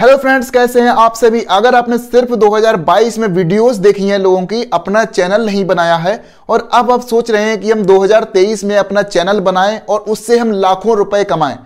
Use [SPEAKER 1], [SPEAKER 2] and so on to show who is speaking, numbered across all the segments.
[SPEAKER 1] hello friends कैसे हैं आप सभी अगर आपने सिर्फ 2022 में वीडियोस देखी हैं लोगों की अपना चैनल नहीं बनाया है और अब आप सोच रहे हैं कि हम 2023 में अपना चैनल बनाएं और उससे हम लाखों रुपए कमाएं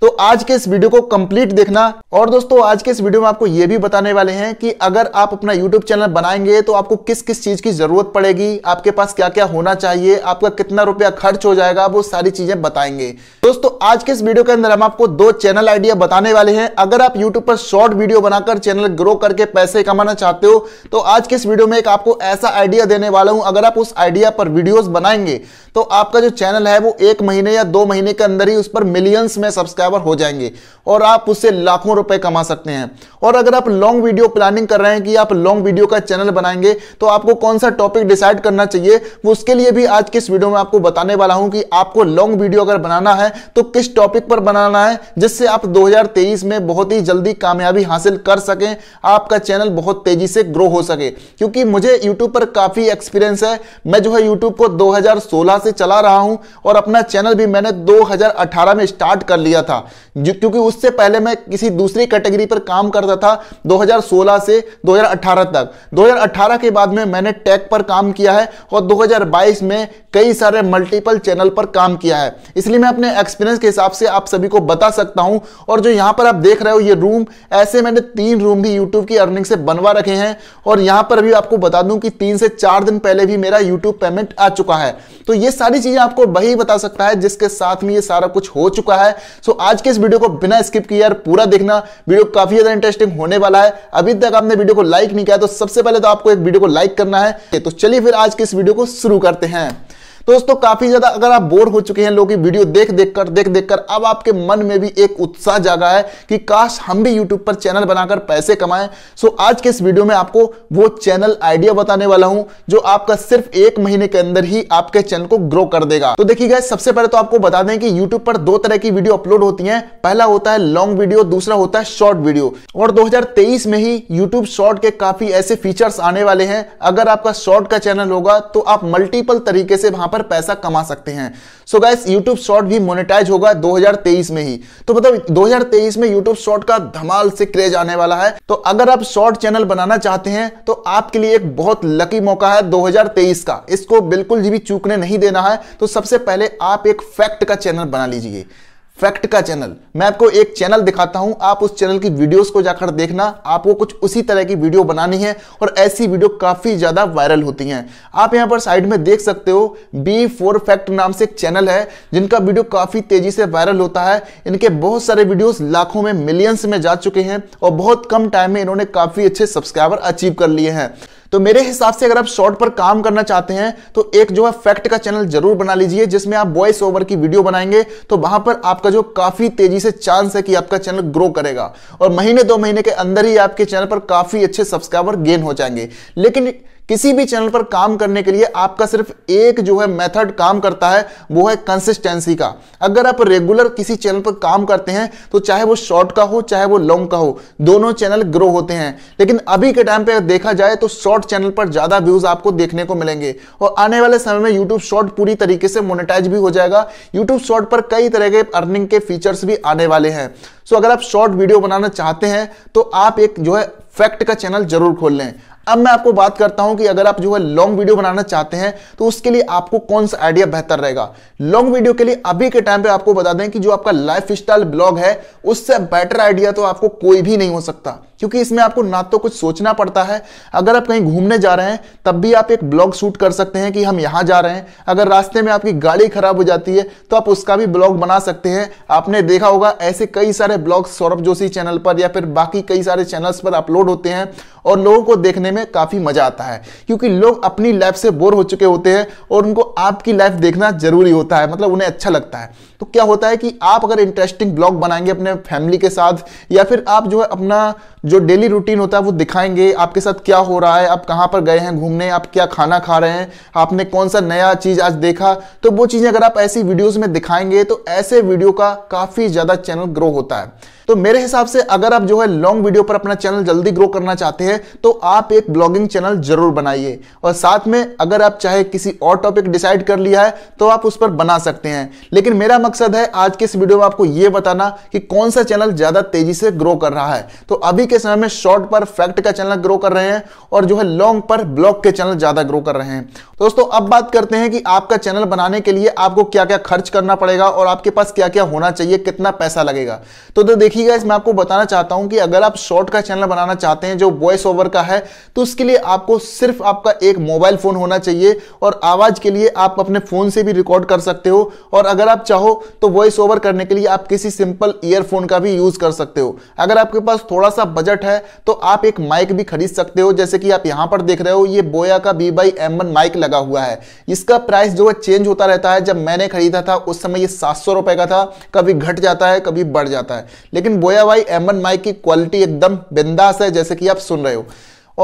[SPEAKER 1] तो आज के इस वीडियो को कंप्लीट देखना और दोस्तों आज के इस वीडियो में आपको यह भी बताने वाले हैं कि अगर आप अपना यूट्यूब चैनल बनाएंगे तो आपको किस किस चीज की जरूरत पड़ेगी आपके पास क्या क्या होना चाहिए आपका कितना रुपया खर्च हो जाएगा वो सारी चीजें बताएंगे दोस्तों आज के इस वीडियो के अंदर हम आपको दो चैनल आइडिया बताने वाले हैं अगर आप यूट्यूब पर शॉर्ट वीडियो बनाकर चैनल ग्रो करके पैसे कमाना चाहते हो तो आज के इस वीडियो में एक आपको ऐसा आइडिया देने वाला हूं अगर आप उस आइडिया पर वीडियोस बनाएंगे तो आपका जो चैनल है वो एक महीने या दो महीने के अंदर ही उस पर मिलियंस में सब्सक्राइब सब्सक्राइबर हो जाएंगे और आप उससे लाखों रुपए कमा सकते हैं और अगर आप लॉन्ग वीडियो प्लानिंग कर रहे हैं कि आप लॉन्ग वीडियो का चैनल बनाएंगे तो आपको कौन सा टॉपिक डिसाइड करना चाहिए वो उसके लिए भी आज के इस वीडियो में आपको बताने वाला हूं कि आपको लॉन्ग वीडियो अगर बनाना है तो किस टॉपिक पर बनाना है जिससे आप दो में बहुत ही जल्दी कामयाबी हासिल कर सकें आपका चैनल बहुत तेजी से ग्रो हो सके क्योंकि मुझे यूट्यूब पर काफ़ी एक्सपीरियंस है मैं जो है यूट्यूब को दो से चला रहा हूं और अपना चैनल भी मैंने 2018 में स्टार्ट कर लिया था था जो क्योंकि उससे पहले मैं किसी दूसरी कैटेगरी पर काम करता था 2016 से 2018 तक 2018 के बाद में मैंने टैग पर काम किया है और 2022 में कई सारे मल्टीपल चैनल पर काम किया है इसलिए मैं अपने एक्सपीरियंस के हिसाब से आप सभी को बता सकता हूं और जो यहां पर आप देख रहे हो ये रूम ऐसे मैंने तीन रूम भी यूट्यूब की अर्निंग से बनवा रखे हैं और यहां पर भी आपको बता दूं कि तीन से चार दिन पहले भी मेरा यूट्यूब पेमेंट आ चुका है तो ये सारी चीजें आपको वही बता सकता है जिसके साथ में ये सारा कुछ हो चुका है सो आज के इस वीडियो को बिना स्किप किए यार पूरा देखना वीडियो काफी ज्यादा इंटरेस्टिंग होने वाला है अभी तक आपने वीडियो को लाइक नहीं किया तो सबसे पहले तो आपको एक वीडियो को लाइक करना है तो चलिए फिर आज के इस वीडियो को शुरू करते हैं तो दोस्तों काफी ज्यादा अगर आप बोर हो चुके हैं लोग वीडियो देख देख कर देख देख कर अब आपके मन में भी एक उत्साह जागा है कि काश हम भी यूट्यूब पर चैनल बनाकर पैसे कमाएं सो आज के इस वीडियो में आपको वो चैनल आइडिया बताने वाला हूं जो आपका सिर्फ एक महीने के अंदर ही आपके चैनल को ग्रो कर देगा तो देखिए सबसे पहले तो आपको बता दें कि यूट्यूब पर दो तरह की वीडियो अपलोड होती है पहला होता है लॉन्ग वीडियो दूसरा होता है शॉर्ट वीडियो और दो में ही यूट्यूब शॉर्ट के काफी ऐसे फीचर्स आने वाले हैं अगर आपका शॉर्ट का चैनल होगा तो आप मल्टीपल तरीके से वहां पर पर पैसा कमा सकते हैं सो गैस यूट्यूब शॉर्ट भी मोनेटाइज होगा 2023 में ही तो मतलब 2023 में यूट्यूब शॉर्ट का धमाल से क्रेज आने वाला है तो अगर आप शॉर्ट चैनल बनाना चाहते हैं तो आपके लिए एक बहुत लकी मौका है 2023 का इसको बिल्कुल भी चूकने नहीं देना है तो सबसे पहले आप एक फैक्ट का चैनल बना लीजिए फैक्ट का चैनल मैं आपको एक चैनल दिखाता हूं आप उस चैनल की वीडियोस को जाकर देखना आपको कुछ उसी तरह की वीडियो बनानी है और ऐसी वीडियो काफी ज्यादा वायरल होती हैं आप यहां पर साइड में देख सकते हो बी फोर फैक्ट नाम से एक चैनल है जिनका वीडियो काफी तेजी से वायरल होता है इनके बहुत सारे वीडियोज लाखों में मिलियंस में जा चुके हैं और बहुत कम टाइम में इन्होंने काफी अच्छे सब्सक्राइबर अचीव कर लिए हैं तो मेरे हिसाब से अगर आप शॉर्ट पर काम करना चाहते हैं तो एक जो है फैक्ट का चैनल जरूर बना लीजिए जिसमें आप वॉइस ओवर की वीडियो बनाएंगे तो वहां पर आपका जो काफी तेजी से चांस है कि आपका चैनल ग्रो करेगा और महीने दो महीने के अंदर ही आपके चैनल पर काफी अच्छे सब्सक्राइबर गेन हो जाएंगे लेकिन किसी भी चैनल पर काम करने के लिए आपका सिर्फ एक जो है मेथड काम करता है वो है कंसिस्टेंसी का अगर आप रेगुलर किसी चैनल पर काम करते हैं तो चाहे वो शॉर्ट का हो चाहे वो लॉन्ग का हो दोनों चैनल ग्रो होते हैं लेकिन अभी के टाइम पे अगर देखा जाए तो शॉर्ट चैनल पर ज़्यादा व्यूज़ आपको देखने को मिलेंगे और आने वाले समय में यूट्यूब शॉर्ट पूरी तरीके से मोनिटाइज भी हो जाएगा यूट्यूब शॉर्ट पर कई तरह के अर्निंग के फीचर्स भी आने वाले हैं सो अगर आप शॉर्ट वीडियो बनाना चाहते हैं तो आप एक जो है फैक्ट का चैनल जरूर खोल लें अब मैं आपको बात करता हूं कि अगर आप जो है लॉन्ग वीडियो बनाना चाहते हैं तो उसके लिए आपको कौन सा आइडिया बेहतर रहेगा लॉन्ग वीडियो के लिए अभी के टाइम पे आपको बता दें कि जो आपका लाइफ स्टाइल ब्लॉग है उससे बेटर आइडिया तो आपको कोई भी नहीं हो सकता क्योंकि इसमें आपको ना तो कुछ सोचना पड़ता है अगर आप कहीं घूमने जा रहे हैं तब भी आप एक ब्लॉग शूट कर सकते हैं कि हम यहाँ जा रहे हैं अगर रास्ते में आपकी गाड़ी खराब हो जाती है तो आप उसका भी ब्लॉग बना सकते हैं आपने देखा होगा ऐसे कई सारे ब्लॉग सौरभ जोशी चैनल पर या फिर बाकी कई सारे चैनल्स पर अपलोड होते हैं और लोगों को देखने में काफ़ी मज़ा आता है क्योंकि लोग अपनी लाइफ से बोर हो चुके होते हैं और उनको आपकी लाइफ देखना जरूरी होता है मतलब उन्हें अच्छा लगता है तो क्या होता है कि आप अगर इंटरेस्टिंग ब्लॉग बनाएंगे अपने फैमिली के साथ या फिर आप जो है अपना जो डेली रूटीन होता है वो दिखाएंगे आपके साथ क्या हो रहा है आप कहाँ पर गए हैं घूमने आप क्या खाना खा रहे हैं आपने कौन सा नया चीज़ आज देखा तो वो चीज़ें अगर आप ऐसी वीडियोज़ में दिखाएंगे तो ऐसे वीडियो का काफ़ी ज़्यादा चैनल ग्रो होता है तो मेरे हिसाब से अगर आप जो है लॉन्ग वीडियो पर अपना चैनल जल्दी ग्रो करना चाहते हैं तो आप एक ब्लॉगिंग चैनल जरूर बनाइए और साथ में अगर आप चाहे किसी और टॉपिक डिसाइड कर लिया है तो आप उस पर बना सकते हैं लेकिन मेरा मकसद है आज के इस वीडियो में आपको यह बताना कि कौन सा चैनल ज्यादा तेजी से ग्रो कर रहा है तो अभी के समय में शॉर्ट पर फैक्ट का चैनल ग्रो कर रहे हैं और जो है लॉन्ग पर ब्लॉग के चैनल ज्यादा ग्रो कर रहे हैं दोस्तों अब बात करते हैं कि आपका चैनल बनाने के लिए आपको क्या क्या खर्च करना पड़ेगा और आपके पास क्या क्या होना चाहिए कितना पैसा लगेगा तो, तो देखिए देखिएगा इसमें आपको बताना चाहता हूं कि अगर आप शॉर्ट का चैनल बनाना चाहते हैं जो वॉइस ओवर का है तो उसके लिए आपको सिर्फ आपका एक मोबाइल फ़ोन होना चाहिए और आवाज़ के लिए आप अपने फ़ोन से भी रिकॉर्ड कर सकते हो और अगर आप चाहो तो वॉइस ओवर करने के लिए आप किसी सिंपल ईयरफोन का भी यूज़ कर सकते हो अगर आपके पास थोड़ा सा बजट है तो आप एक माइक भी खरीद सकते हो जैसे कि आप यहां पर देख रहे हो ये बोया का बी बाई एम माइक लगा हुआ है इसका प्राइस जो है चेंज होता रहता है जब मैंने खरीदा था उस समय ये सात सौ का था कभी घट जाता है कभी बढ़ जाता है लेकिन लेकिन बोया भाई एमन माइक की क्वालिटी एकदम बिंदास है जैसे कि आप सुन रहे हो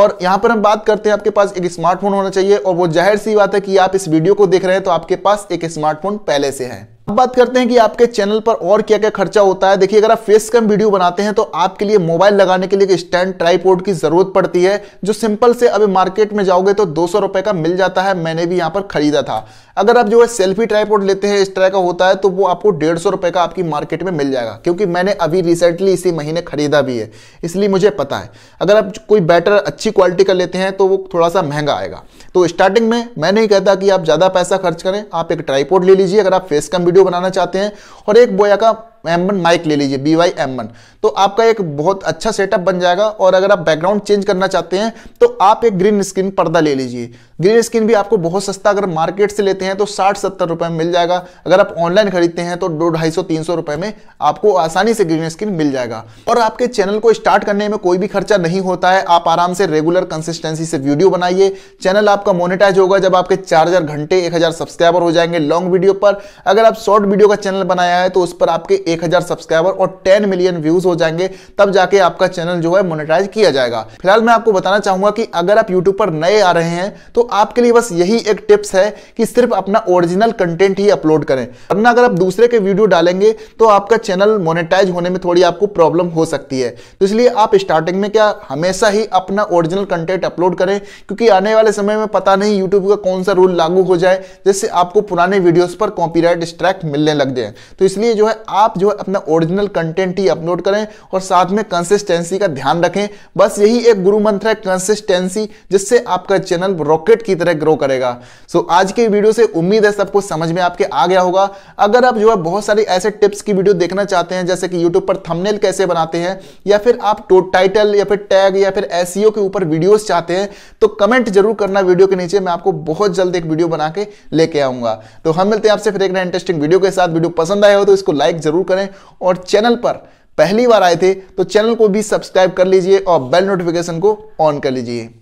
[SPEAKER 1] और यहाँ पर हम बात करते हैं आपके पास एक स्मार्टफोन होना चाहिए और वो जाहिर सी बात है कि आप इस वीडियो को देख रहे हैं तो आपके पास एक स्मार्टफोन पहले से है अब बात करते हैं कि आपके चैनल पर और क्या क्या खर्चा होता है देखिए अगर आप फेस कैम वीडियो बनाते हैं तो आपके लिए मोबाइल लगाने के लिए स्टैंड ट्राईपोर्ड की जरूरत पड़ती है जो सिंपल से अभी मार्केट में जाओगे तो दो सौ का मिल जाता है मैंने भी यहां पर खरीदा था अगर आप जो है सेल्फी ट्राईपोर्ड लेते हैं इस तरह का होता है तो वो आपको डेढ़ सौ का आपकी मार्केट में मिल जाएगा क्योंकि मैंने अभी रिसेंटली इसी महीने खरीदा भी है इसलिए मुझे पता है अगर आप कोई बैटर अच्छी क्वालिटी का लेते हैं तो वो थोड़ा सा महंगा आएगा तो स्टार्टिंग में मैं नहीं कहता कि आप ज़्यादा पैसा खर्च करें आप एक ट्राईपोर्ड ले लीजिए अगर आप फेस कम वीडियो बनाना चाहते हैं और एक बोया का एम वन माइक ले लीजिए बी वाई एम वन तो आपका एक बहुत अच्छा सेटअप बन जाएगा और अगर आप बैकग्राउंड चेंज करना चाहते हैं तो आप एक ग्रीन स्क्रीन पर्दा ले लीजिए ग्रीन स्क्रीन भी आपको बहुत सस्ता अगर मार्केट से लेते हैं तो साठ सत्तर रुपए में मिल जाएगा अगर आप ऑनलाइन खरीदते हैं तो दो ढाई सौ तीन सौ रुपए में आपको आसानी से ग्रीन स्क्रीन मिल जाएगा और आपके चैनल को स्टार्ट करने में कोई भी खर्चा नहीं होता है आप आराम से रेगुलर कंसिस्टेंसी से वीडियो बनाइए चैनल आपका मोनिटाइज होगा जब आपके चार घंटे एक सब्सक्राइबर हो जाएंगे लॉन्ग वीडियो पर अगर आप शॉर्ट वीडियो का चैनल बनाया है तो उस पर आपके एक हजार सब्सक्राइबर और टेन मिलियन व्यूज हो जाएंगे तब जाके आपका चैनल जो है मोनिटाइज किया जाएगा फिलहाल मैं आपको बताना चाहूंगा कि अगर आप यूट्यूब पर नए आ रहे हैं तो आपके लिए बस यही एक टिप्स है कि सिर्फ अपना ओरिजिनल कंटेंट ही अपलोड करें वरना अगर आप दूसरे के वीडियो डालेंगे तो आपका चैनल मोनेटाइज होने में थोड़ी आपको प्रॉब्लम हो सकती है तो इसलिए आप स्टार्टिंग में क्या हमेशा ही अपना ओरिजिनल कंटेंट अपलोड करें क्योंकि आने वाले समय में पता नहीं यूट्यूब का कौन सा रूल लागू हो जाए जिससे आपको पुराने वीडियोस पर कॉपीराइट स्ट्राइक मिलने लग जाए तो इसलिए जो है आप जो जो है अपना ओरिजिनल कंटेंट ही अपलोड करें और साथ में कंसिस्टेंसी का ध्यान रखें बस यही एक गुरु मंत्र है कंसिस्टेंसी जिससे आपका चैनल रॉकेट की तरह ग्रो करेगा सो so, आज के वीडियो से उम्मीद है सब कुछ समझ में आपके आ गया होगा अगर आप जो है बहुत सारी ऐसे टिप्स की वीडियो देखना चाहते हैं जैसे कि यूट्यूब पर थंबनेल कैसे बनाते हैं या फिर आप टाइटल या फिर टैग या फिर एस e के ऊपर वीडियोस चाहते हैं तो कमेंट जरूर करना वीडियो के नीचे मैं आपको बहुत जल्द एक वीडियो बना के लेके आऊंगा तो हम मिलते हैं आपसे फिर एक इंटरेस्टिंग वीडियो के साथ वीडियो पसंद आया हो तो इसको लाइक जरूर करें करें और चैनल पर पहली बार आए थे तो चैनल को भी सब्सक्राइब कर लीजिए और बेल नोटिफिकेशन को ऑन कर लीजिए